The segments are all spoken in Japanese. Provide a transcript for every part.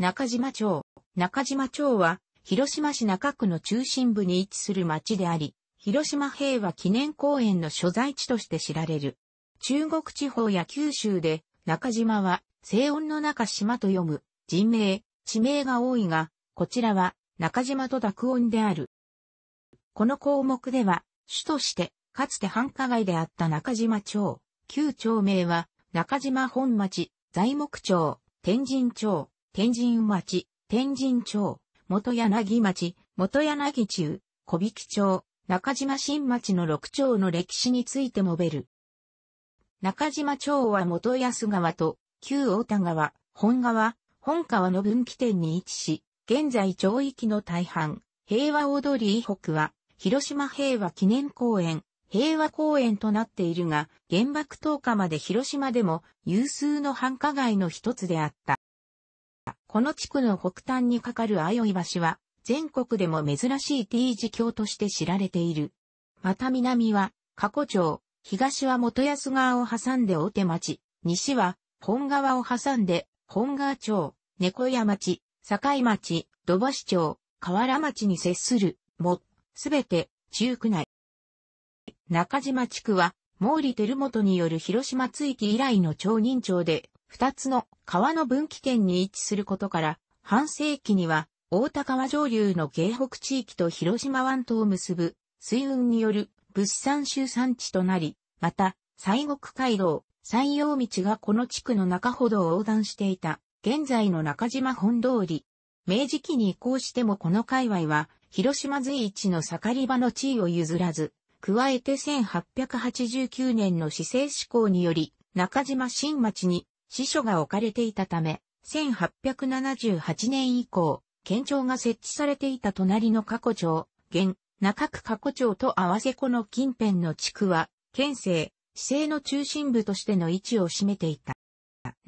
中島町。中島町は、広島市中区の中心部に位置する町であり、広島平和記念公園の所在地として知られる。中国地方や九州で、中島は、静音の中島と読む、人名、地名が多いが、こちらは、中島と濁音である。この項目では、主として、かつて繁華街であった中島町、旧町名は、中島本町、材木町、天神町、天神町、天神町、元柳町、元柳中、小引町、中島新町の6町の歴史について述べる。中島町は元安川と旧大田川、本川、本川の分岐点に位置し、現在町域の大半、平和大通り以北は、広島平和記念公園、平和公園となっているが、原爆投下まで広島でも有数の繁華街の一つであった。この地区の北端にかかるよい橋は、全国でも珍しい T 字橋として知られている。また南は、加古町、東は元安川を挟んで大手町、西は本川を挟んで本川町、猫屋町、境町、土橋町、河原町に接する、も、すべて中区内。中島地区は、毛利輝元による広島追記以来の町人町で、二つの川の分岐点に位置することから、半世紀には、大田川上流の京北地域と広島湾島を結ぶ、水運による物産集産地となり、また、西国街道、山陽道がこの地区の中ほどを横断していた、現在の中島本通り。明治期に移行してもこの界隈は、広島随一の盛り場の地位を譲らず、加えて1889年の市政施行により、中島新町に支書が置かれていたため、1878年以降、県庁が設置されていた隣の過去町、現、中区過去町と合わせこの近辺の地区は、県政、市政の中心部としての位置を占めていた。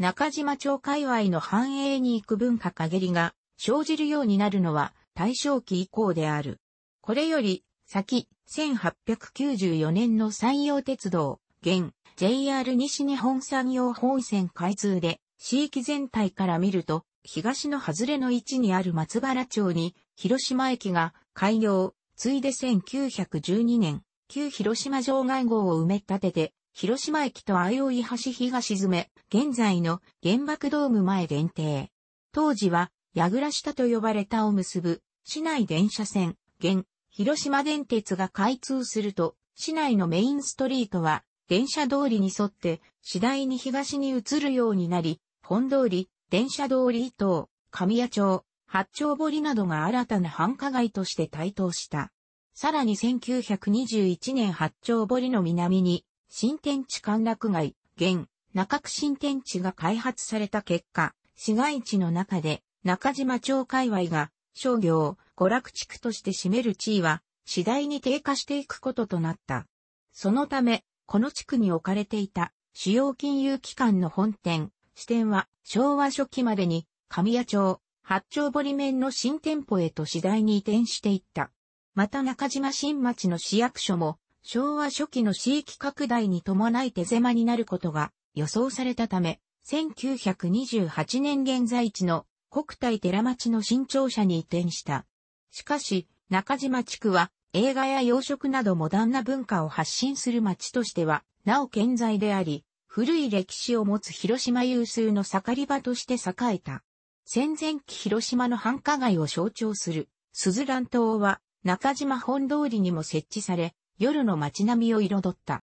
中島町界隈の繁栄に行く文化陰りが生じるようになるのは大正期以降である。これより先1894年の山陽鉄道、現 JR 西日本産業本線開通で、地域全体から見ると、東の外れの位置にある松原町に、広島駅が開業、ついで1912年、旧広島城外号を埋め立てて、広島駅と相生橋東詰め、現在の原爆ドーム前限定。当時は、矢倉下と呼ばれたを結ぶ、市内電車線、現、広島電鉄が開通すると、市内のメインストリートは、電車通りに沿って次第に東に移るようになり、本通り、電車通り伊東、神谷町、八丁堀などが新たな繁華街として台頭した。さらに1921年八丁堀の南に、新天地歓楽街、現、中区新天地が開発された結果、市街地の中で中島町界隈が商業、娯楽地区として占める地位は次第に低下していくこととなった。そのため、この地区に置かれていた主要金融機関の本店、支店は昭和初期までに神谷町、八丁堀面の新店舗へと次第に移転していった。また中島新町の市役所も昭和初期の地域拡大に伴い手狭になることが予想されたため、1928年現在地の国体寺町の新庁舎に移転した。しかし、中島地区は映画や洋食などモダンな文化を発信する街としては、なお健在であり、古い歴史を持つ広島有数の盛り場として栄えた。戦前期広島の繁華街を象徴する、スズラン島は、中島本通りにも設置され、夜の街並みを彩った。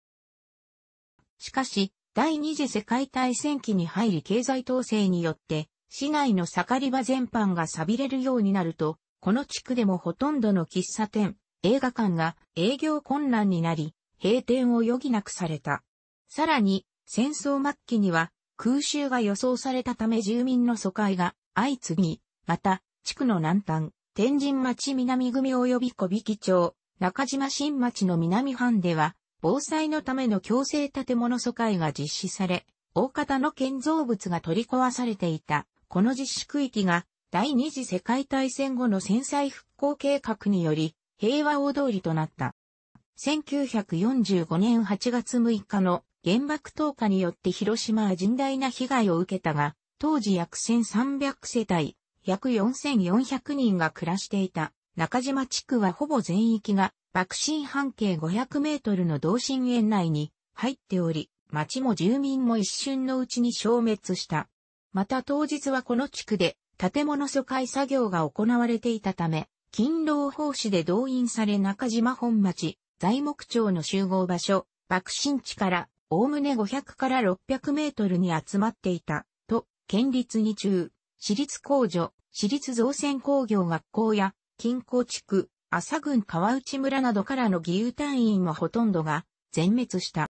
しかし、第二次世界大戦期に入り経済統制によって、市内の盛り場全般が錆びれるようになると、この地区でもほとんどの喫茶店、映画館が営業困難になり、閉店を余儀なくされた。さらに、戦争末期には空襲が予想されたため住民の疎開が相次ぎ、また、地区の南端、天神町南組及び小引町、中島新町の南半では、防災のための強制建物疎開が実施され、大方の建造物が取り壊されていた。この実施区域が第二次世界大戦後の戦災復興計画により平和大通りとなった。1945年8月6日の原爆投下によって広島は甚大な被害を受けたが、当時約1300世帯、約4400人が暮らしていた中島地区はほぼ全域が爆心半径500メートルの同心円内に入っており、町も住民も一瞬のうちに消滅した。また当日はこの地区で建物疎開作業が行われていたため、勤労奉仕で動員され中島本町、材木町の集合場所、爆心地から、おおむね500から600メートルに集まっていた、と、県立に中、私立工女、私立造船工業学校や、近郊地区、朝郡川内村などからの義勇隊員もほとんどが、全滅した。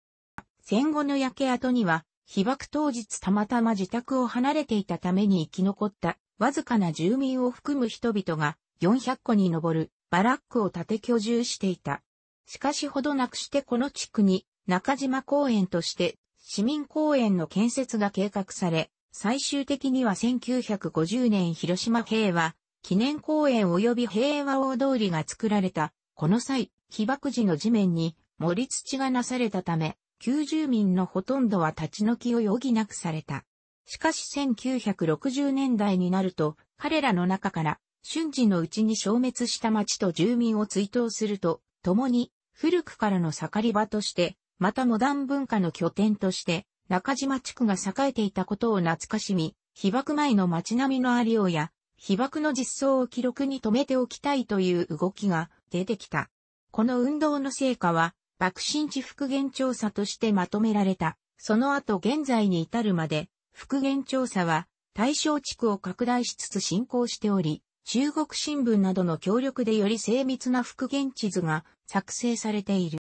戦後の焼け跡には、被爆当日たまたま自宅を離れていたために生き残った、わずかな住民を含む人々が、400個に上るバラックを建て居住していた。しかしほどなくしてこの地区に中島公園として市民公園の建設が計画され、最終的には1950年広島平和記念公園及び平和大通りが作られた。この際、被爆時の地面に盛り土がなされたため、旧住民のほとんどは立ち退きを余儀なくされた。しかし1960年代になると、彼らの中から瞬時のうちに消滅した町と住民を追悼すると、共に古くからの盛り場として、またモダン文化の拠点として、中島地区が栄えていたことを懐かしみ、被爆前の街並みのありようや、被爆の実相を記録に留めておきたいという動きが出てきた。この運動の成果は、爆心地復元調査としてまとめられた。その後現在に至るまで、復元調査は対象地区を拡大しつつ進行しており、中国新聞などの協力でより精密な復元地図が作成されている。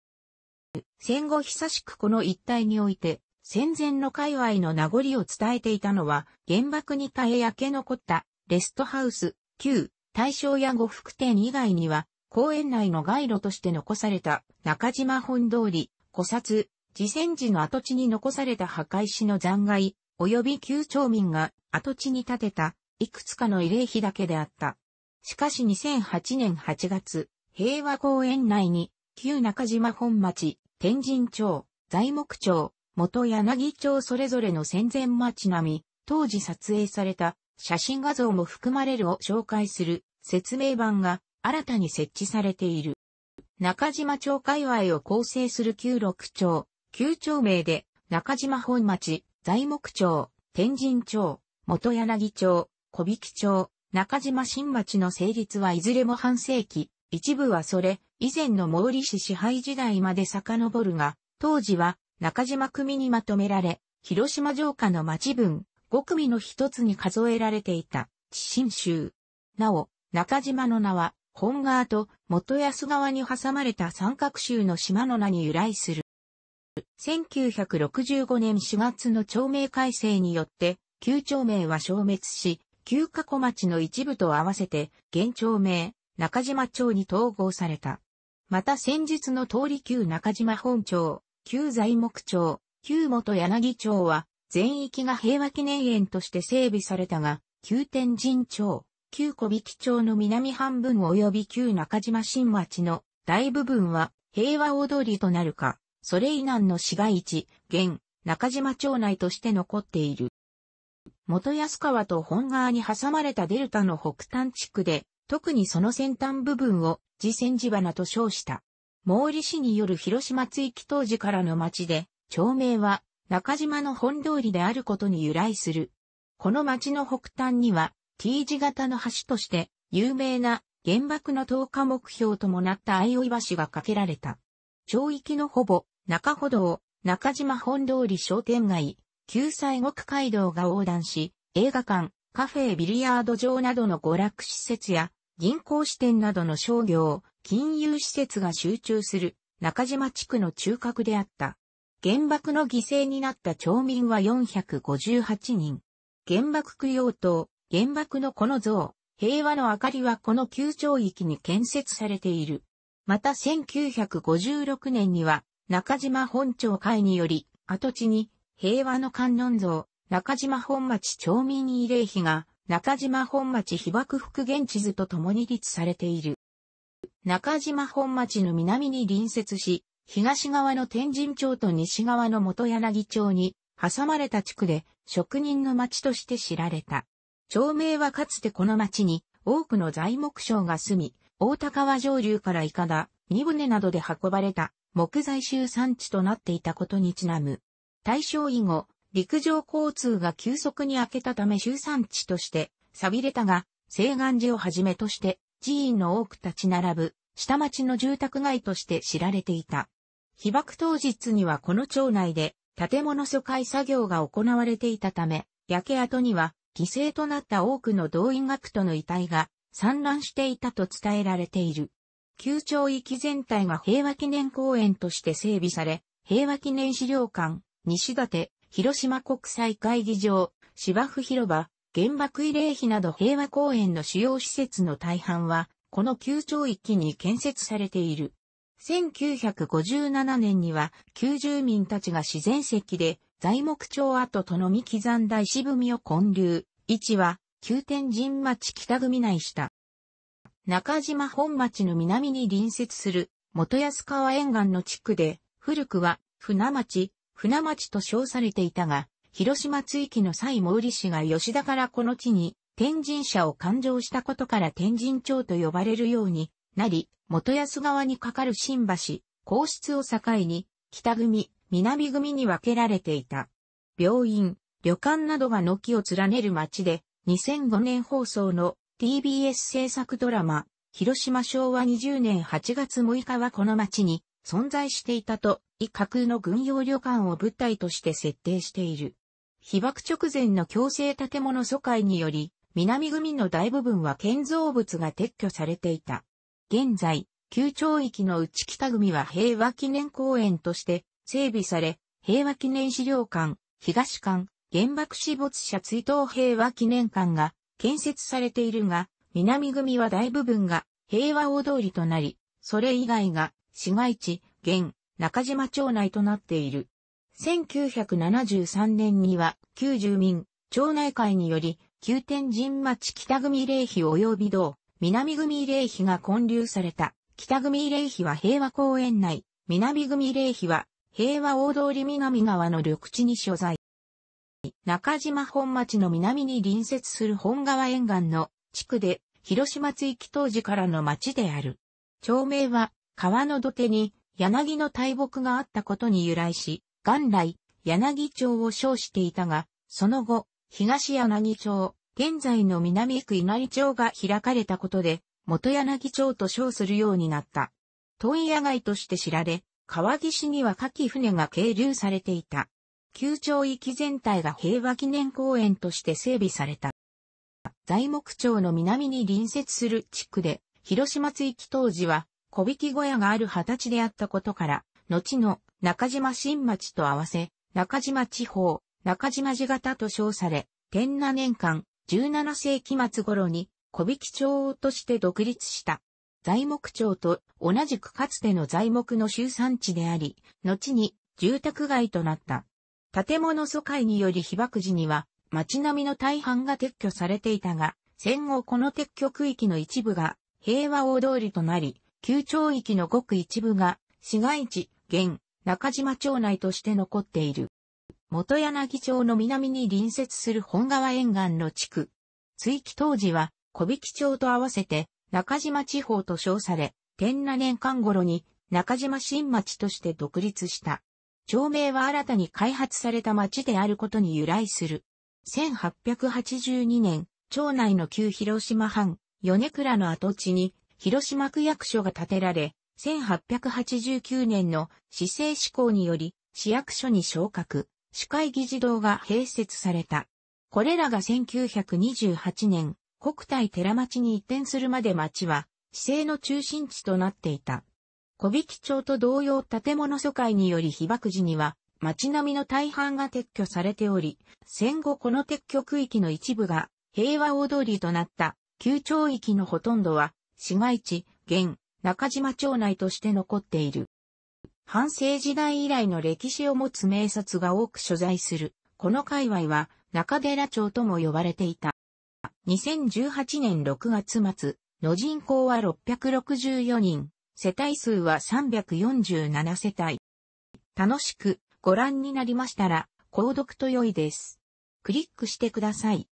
戦後久しくこの一帯において、戦前の界隈の名残を伝えていたのは、原爆に耐え焼け残ったレストハウス、旧大正や呉服店以外には、公園内の街路として残された中島本通り、古刹、自戦時の跡地に残された墓石の残骸、及び旧町民が跡地に建てたいくつかの慰霊碑だけであった。しかし2008年8月、平和公園内に、旧中島本町、天神町、材木町、元柳町それぞれの戦前町並み、当時撮影された写真画像も含まれるを紹介する説明版が新たに設置されている。中島町界隈を構成する旧六町、旧町名で中島本町、材木町、天神町、元柳町、小引町、中島新町の成立はいずれも半世紀、一部はそれ、以前の毛利氏支配時代まで遡るが、当時は中島組にまとめられ、広島城下の町分、5組の一つに数えられていた、地震州。なお、中島の名は、本川と元安川に挟まれた三角州の島の名に由来する。1965年4月の町名改正によって、旧町名は消滅し、旧加古町の一部と合わせて、現町名、中島町に統合された。また先日の通り旧中島本町、旧材木町、旧元柳町は、全域が平和記念園として整備されたが、旧天神町、旧小引町の南半分及び旧中島新町の大部分は平和大通りとなるか、それ以南の市街地、現、中島町内として残っている。元安川と本川に挟まれたデルタの北端地区で、特にその先端部分を次戦地花と称した。毛利氏による広島追記当時からの町で、町名は中島の本通りであることに由来する。この町の北端には T 字型の橋として有名な原爆の投下目標ともなった相生橋が架けられた。町域のほぼ中ほどを中島本通り商店街、救済国街道が横断し、映画館、カフェ、ビリヤード場などの娯楽施設や、銀行支店などの商業、金融施設が集中する中島地区の中核であった。原爆の犠牲になった町民は458人。原爆供養塔、原爆のこの像、平和の明かりはこの旧町域に建設されている。また1956年には中島本町会により跡地に平和の観音像、中島本町町民慰霊碑が、中島本町被爆復元地図と共に立されている。中島本町の南に隣接し、東側の天神町と西側の元柳町に挟まれた地区で職人の町として知られた。町名はかつてこの町に多くの材木商が住み、大高川上流からイカだ、荷船などで運ばれた木材集産地となっていたことにちなむ。大正以後、陸上交通が急速に明けたため集散地として、寂れたが、西岸寺をはじめとして、寺院の多く立ち並ぶ、下町の住宅街として知られていた。被爆当日にはこの町内で、建物疎開作業が行われていたため、焼け跡には、犠牲となった多くの動員学徒の遺体が散乱していたと伝えられている。旧町域全体が平和記念公園として整備され、平和記念資料館、西館、広島国際会議場、芝生広場、原爆慰霊碑など平和公園の主要施設の大半は、この旧町域に建設されている。1957年には、旧住民たちが自然石で、材木町跡とのみ刻んだ石踏みを建立。位置は、旧天神町北組内下。中島本町の南に隣接する、元安川沿岸の地区で、古くは、船町、船町と称されていたが、広島追記の際毛利氏が吉田からこの地に天神社を勘定したことから天神町と呼ばれるようになり、元安川に架かる新橋、皇室を境に、北組、南組に分けられていた。病院、旅館などが軒を連ねる町で、2005年放送の TBS 制作ドラマ、広島昭和20年8月6日はこの町に存在していたと以架空の軍用旅館を物体として設定している。被爆直前の強制建物疎開により、南組の大部分は建造物が撤去されていた。現在、旧町域の内北組は平和記念公園として整備され、平和記念資料館、東館、原爆死没者追悼平和記念館が建設されているが、南組は大部分が平和大通りとなり、それ以外が市街地、現、中島町内となっている。1973年には、旧住民、町内会により、旧天神町北組霊碑及び道、南組霊碑が建立された。北組霊碑は平和公園内、南組霊碑は平和大通り南側の緑地に所在。中島本町の南に隣接する本川沿岸の地区で、広島津域当時からの町である。町名は、川の土手に、柳の大木があったことに由来し、元来、柳町を称していたが、その後、東柳町、現在の南区稲荷町が開かれたことで、元柳町と称するようになった。問屋街として知られ、川岸には夏季船が係留されていた。旧町域全体が平和記念公園として整備された。材木町の南に隣接する地区で、広島地域当時は小引小屋がある二十歳であったことから、後の中島新町と合わせ、中島地方、中島地型と称され、天那年間、17世紀末頃に、小引町として独立した。材木町と同じくかつての材木の集産地であり、後に住宅街となった。建物疎開により被爆時には町並みの大半が撤去されていたが、戦後この撤去区域の一部が平和大通りとなり、旧町域のごく一部が、市街地、現、中島町内として残っている。元柳町の南に隣接する本川沿岸の地区。追記当時は、小引町と合わせて、中島地方と称され、天那年間頃に、中島新町として独立した。町名は新たに開発された町であることに由来する。1882年、町内の旧広島藩、米倉の跡地に、広島区役所が建てられ、1889年の市政施行により、市役所に昇格、市会議事堂が併設された。これらが1928年、国体寺町に移転するまで町は、市政の中心地となっていた。小引町と同様建物疎開により被爆時には、町並みの大半が撤去されており、戦後この撤去区域の一部が、平和大通りとなった、旧町域のほとんどは、市街地、現、中島町内として残っている。半世時代以来の歴史を持つ名刹が多く所在する、この界隈は中寺町とも呼ばれていた。2018年6月末、の人口は664人、世帯数は347世帯。楽しくご覧になりましたら、購読と良いです。クリックしてください。